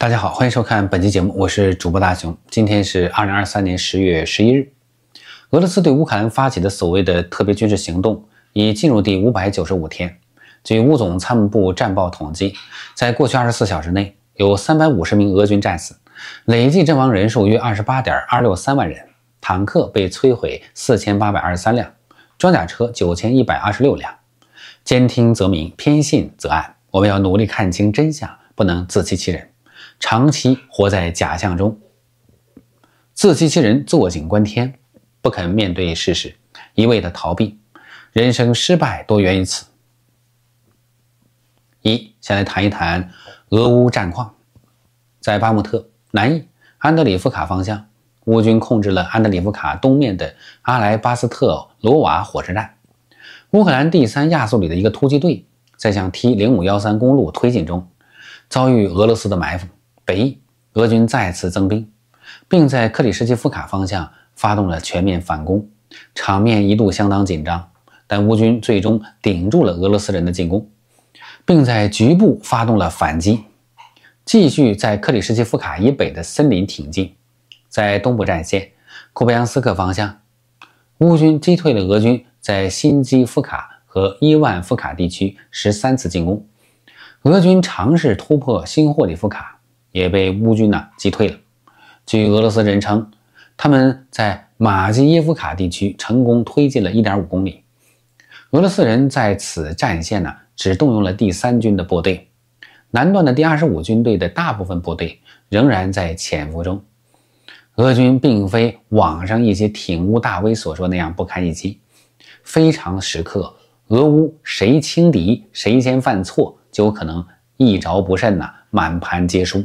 大家好，欢迎收看本期节目，我是主播大熊。今天是二零二三年十月十一日，俄罗斯对乌克兰发起的所谓的特别军事行动已进入第五百九十五天。据乌总参谋部战报统计，在过去二十四小时内，有三百五十名俄军战死，累计阵亡人数约二十八点二六三万人。坦克被摧毁四千八百二十三辆，装甲车九千一百二十六辆。兼听则明，偏信则暗。我们要努力看清真相，不能自欺欺人。长期活在假象中，自欺欺人，坐井观天，不肯面对事实，一味的逃避，人生失败多源于此。一，先来谈一谈俄乌战况，在巴木特南翼安德里夫卡方向，乌军控制了安德里夫卡东面的阿莱巴斯特罗瓦火车站。乌克兰第三亚速里的一个突击队在向 T 零五幺三公路推进中，遭遇俄罗斯的埋伏。北翼，俄军再次增兵，并在克里什季夫卡方向发动了全面反攻，场面一度相当紧张。但乌军最终顶住了俄罗斯人的进攻，并在局部发动了反击，继续在克里什季夫卡以北的森林挺进。在东部战线，库皮扬斯克方向，乌军击退了俄军在新基夫卡和伊万夫卡地区十三次进攻。俄军尝试突破新霍里夫卡。也被乌军呢击退了。据俄罗斯人称，他们在马基耶夫卡地区成功推进了一点五公里。俄罗斯人在此战线呢，只动用了第三军的部队，南段的第二十五军队的大部分部队仍然在潜伏中。俄军并非网上一些挺乌大 V 所说那样不堪一击。非常时刻，俄乌谁轻敌，谁先犯错，就可能一着不慎呢，满盘皆输。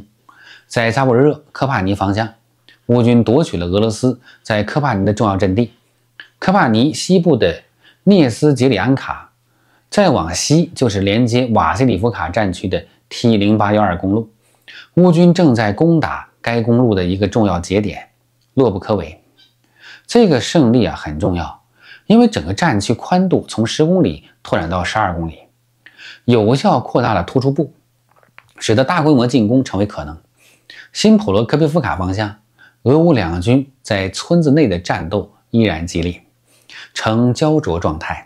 在扎波热科帕尼方向，乌军夺取了俄罗斯在科帕尼的重要阵地。科帕尼西部的涅斯杰里安卡，再往西就是连接瓦西里夫卡战区的 T 零八幺二公路。乌军正在攻打该公路的一个重要节点——洛布科韦。这个胜利啊很重要，因为整个战区宽度从十公里拓展到十二公里，有效扩大了突出部，使得大规模进攻成为可能。新普罗科皮夫卡方向，俄乌两军在村子内的战斗依然激烈，呈焦灼状态。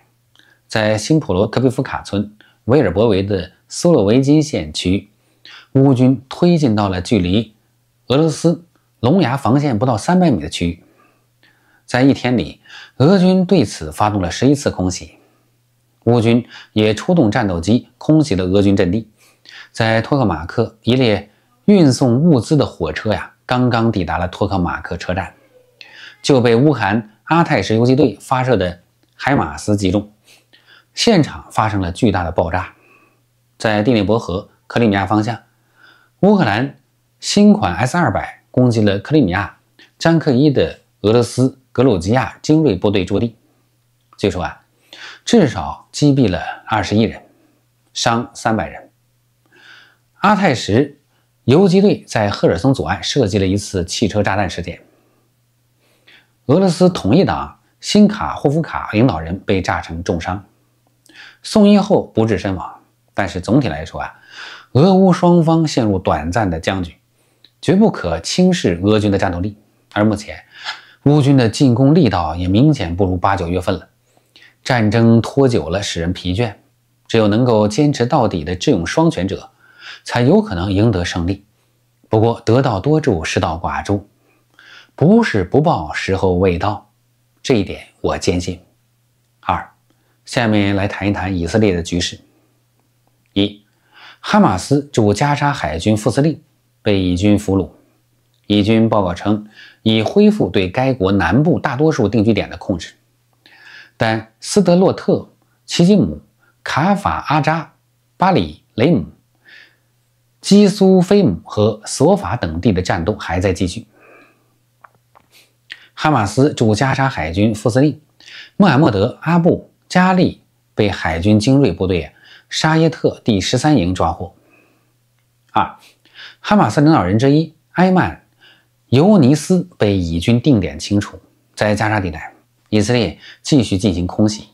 在新普罗科皮夫卡村维尔博维的苏洛维金县区，乌军推进到了距离俄罗斯龙牙防线不到三百米的区域。在一天里，俄军对此发动了十一次空袭，乌军也出动战斗机空袭了俄军阵地。在托克马克一列。运送物资的火车呀，刚刚抵达了托克马克车站，就被乌克兰阿泰什游击队发射的海马斯击中，现场发生了巨大的爆炸。在第聂伯河克里米亚方向，乌克兰新款 S 二百攻击了克里米亚詹克伊的俄罗斯格鲁吉亚精锐部队驻地，据说啊，至少击毙了二十一人，伤三百人。阿泰什。游击队在赫尔松左岸设计了一次汽车炸弹事件，俄罗斯统一党新卡霍夫卡领导人被炸成重伤，送医后不治身亡。但是总体来说啊，俄乌双方陷入短暂的僵局，绝不可轻视俄军的战斗力。而目前，乌军的进攻力道也明显不如八九月份了。战争拖久了使人疲倦，只有能够坚持到底的智勇双全者。才有可能赢得胜利。不过，得道多助，失道寡助，不是不报，时候未到。这一点我坚信。二，下面来谈一谈以色列的局势。一，哈马斯驻加沙海军副司令被以军俘虏。以军报告称，已恢复对该国南部大多数定居点的控制，但斯德洛特、奇吉姆、卡法、阿扎、巴里、雷姆。基苏菲姆和索法等地的战斗还在继续。哈马斯驻加沙海军副司令穆罕默德·阿布加利被海军精锐部队沙耶特第十三营抓获。二，哈马斯领导人之一埃曼·尤尼斯被以军定点清除。在加沙地带，以色列继续进行空袭，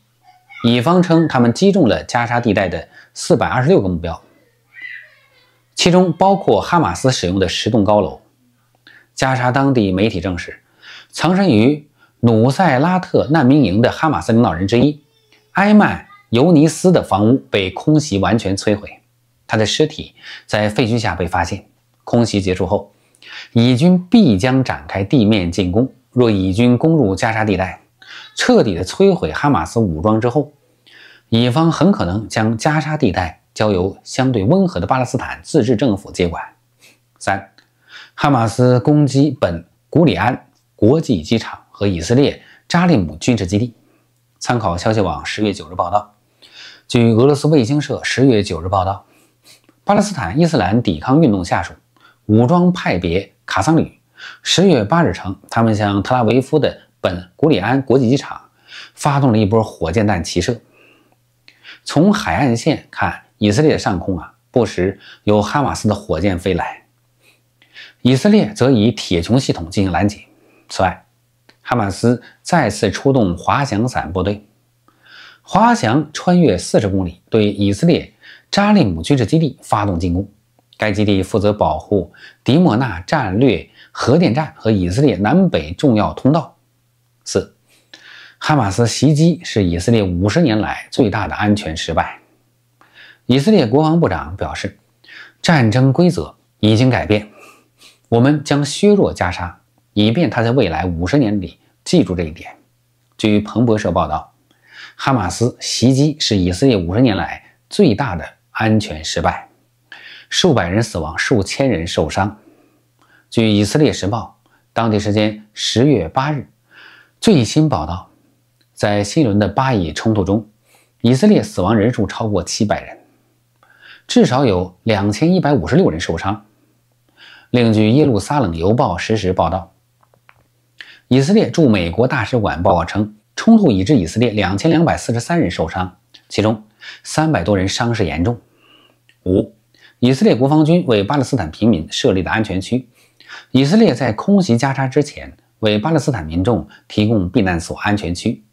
以方称他们击中了加沙地带的四百二十六个目标。其中包括哈马斯使用的十栋高楼。加沙当地媒体证实，藏身于努塞拉特难民营的哈马斯领导人之一埃曼尤尼斯的房屋被空袭完全摧毁，他的尸体在废墟下被发现。空袭结束后，以军必将展开地面进攻。若以军攻入加沙地带，彻底的摧毁哈马斯武装之后，以方很可能将加沙地带。交由相对温和的巴勒斯坦自治政府接管。三，哈马斯攻击本古里安国际机场和以色列扎利姆军事基地。参考消息网十月九日报道，据俄罗斯卫星社十月九日报道，巴勒斯坦伊斯兰抵抗运动下属武装派别卡桑旅十月八日称，他们向特拉维夫的本古里安国际机场发动了一波火箭弹齐射。从海岸线看。以色列上空啊，不时有哈马斯的火箭飞来，以色列则以铁穹系统进行拦截。此外，哈马斯再次出动滑翔伞部队，滑翔穿越四十公里，对以色列扎利姆军事基地发动进攻。该基地负责保护迪莫纳战略核电站和以色列南北重要通道。四，哈马斯袭击是以色列五十年来最大的安全失败。以色列国防部长表示，战争规则已经改变，我们将削弱加沙，以便他在未来五十年里记住这一点。据彭博社报道，哈马斯袭击是以色列五十年来最大的安全失败，数百人死亡，数千人受伤。据《以色列时报》当地时间十月八日最新报道，在新一轮的巴以冲突中，以色列死亡人数超过七百人。至少有两千一百五十六人受伤。另据耶路撒冷邮报实时报道，以色列驻美国大使馆报告称，冲突已致以色列两千两百四十三人受伤，其中三百多人伤势严重。五、以色列国防军为巴勒斯坦平民设立的安全区。以色列在空袭加沙之前，为巴勒斯坦民众提供避难所、安全区，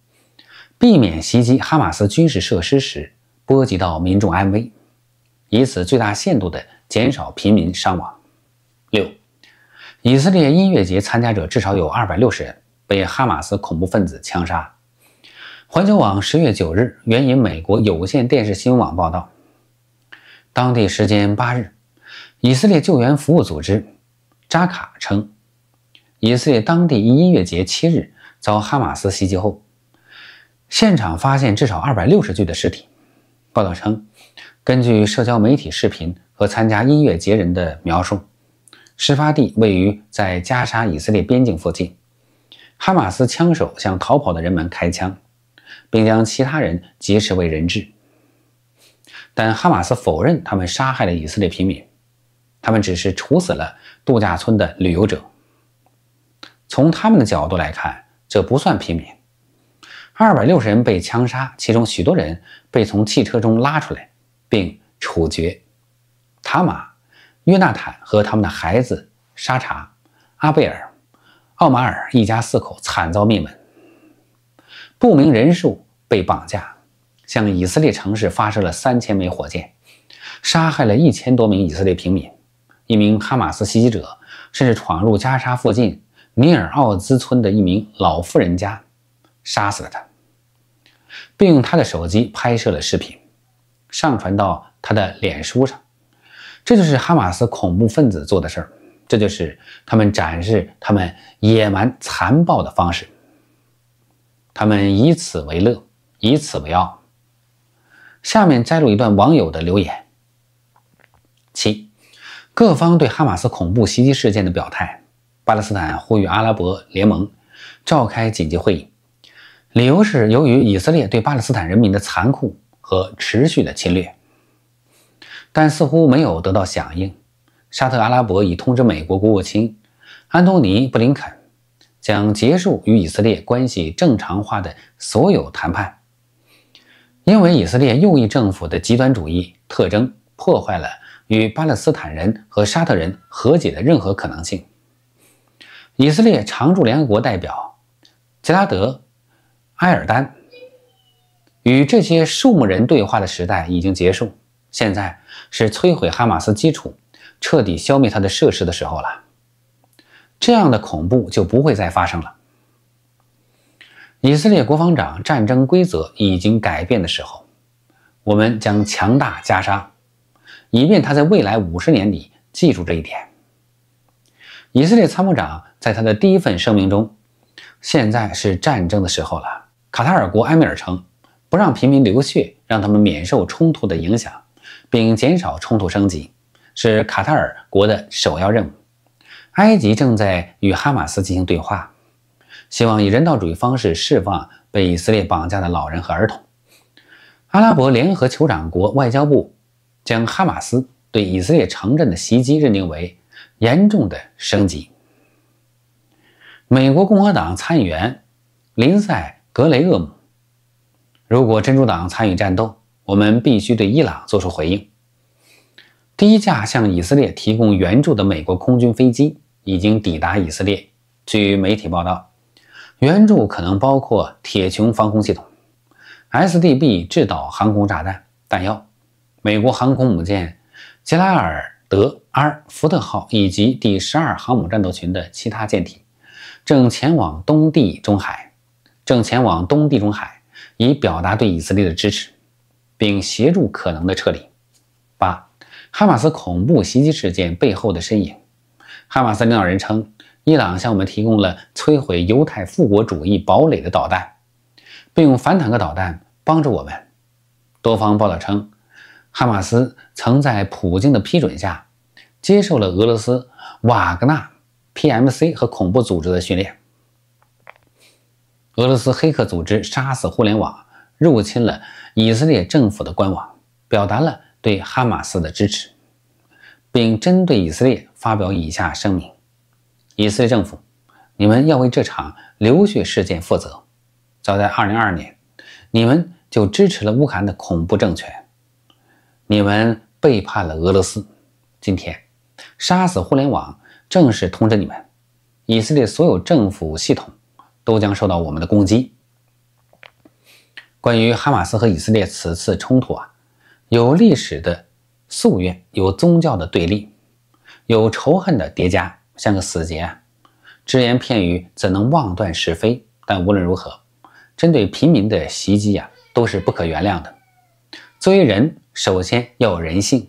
避免袭击哈马斯军事设施时波及到民众安危。以此最大限度的减少平民伤亡。六，以色列音乐节参加者至少有二百六十人被哈马斯恐怖分子枪杀。环球网十月九日援引美国有线电视新闻网报道，当地时间八日，以色列救援服务组织扎卡称，以色列当地音乐节七日遭哈马斯袭击后，现场发现至少二百六十具的尸体。报道称。根据社交媒体视频和参加音乐节人的描述，事发地位于在加沙以色列边境附近。哈马斯枪手向逃跑的人们开枪，并将其他人劫持为人质。但哈马斯否认他们杀害了以色列平民，他们只是处死了度假村的旅游者。从他们的角度来看，这不算平民。二百六十人被枪杀，其中许多人被从汽车中拉出来。并处决塔马、约纳坦和他们的孩子沙查、阿贝尔、奥马尔一家四口惨遭灭门，不明人数被绑架，向以色列城市发射了三千枚火箭，杀害了一千多名以色列平民。一名哈马斯袭击者甚至闯入加沙附近米尔奥兹村的一名老妇人家，杀死了他，并用他的手机拍摄了视频。上传到他的脸书上，这就是哈马斯恐怖分子做的事儿，这就是他们展示他们野蛮残暴的方式，他们以此为乐，以此为傲。下面摘录一段网友的留言：七，各方对哈马斯恐怖袭击事件的表态，巴勒斯坦呼吁阿拉伯联盟召开紧急会议，理由是由于以色列对巴勒斯坦人民的残酷。和持续的侵略，但似乎没有得到响应。沙特阿拉伯已通知美国国务卿安东尼·布林肯，将结束与以色列关系正常化的所有谈判，因为以色列右翼政府的极端主义特征破坏了与巴勒斯坦人和沙特人和解的任何可能性。以色列常驻联合国代表吉拉德·埃尔丹。与这些树木人对话的时代已经结束，现在是摧毁哈马斯基础、彻底消灭他的设施的时候了。这样的恐怖就不会再发生了。以色列国防长，战争规则已经改变的时候，我们将强大加沙，以便他在未来五十年里记住这一点。以色列参谋长在他的第一份声明中，现在是战争的时候了。卡塔尔国埃米尔称。不让平民流血，让他们免受冲突的影响，并减少冲突升级，是卡塔尔国的首要任务。埃及正在与哈马斯进行对话，希望以人道主义方式释放被以色列绑架的老人和儿童。阿拉伯联合酋长国外交部将哈马斯对以色列城镇的袭击认定为严重的升级。美国共和党参议员林赛·格雷厄姆。如果珍珠党参与战斗，我们必须对伊朗做出回应。第一架向以色列提供援助的美国空军飞机已经抵达以色列。据媒体报道，援助可能包括铁穹防空系统、SDB 制导航空炸弹弹药、美国航空母舰“杰拉尔德 ·R· 福特号”以及第十二航母战斗群的其他舰艇，正前往东地中海。正前往东地中海。以表达对以色列的支持，并协助可能的撤离。八、哈马斯恐怖袭击事件背后的身影。哈马斯领导人称，伊朗向我们提供了摧毁犹太复国主义堡垒的导弹，并用反坦克导弹帮助我们。多方报道称，哈马斯曾在普京的批准下接受了俄罗斯瓦格纳 PMC 和恐怖组织的训练。俄罗斯黑客组织“杀死互联网”入侵了以色列政府的官网，表达了对哈马斯的支持，并针对以色列发表以下声明：“以色列政府，你们要为这场流血事件负责。早在2022年，你们就支持了乌克兰的恐怖政权，你们背叛了俄罗斯。今天，‘杀死互联网’正式通知你们，以色列所有政府系统。”都将受到我们的攻击。关于哈马斯和以色列此次冲突啊，有历史的夙愿，有宗教的对立，有仇恨的叠加，像个死结啊。只言片语怎能妄断是非？但无论如何，针对平民的袭击啊，都是不可原谅的。作为人，首先要有人性。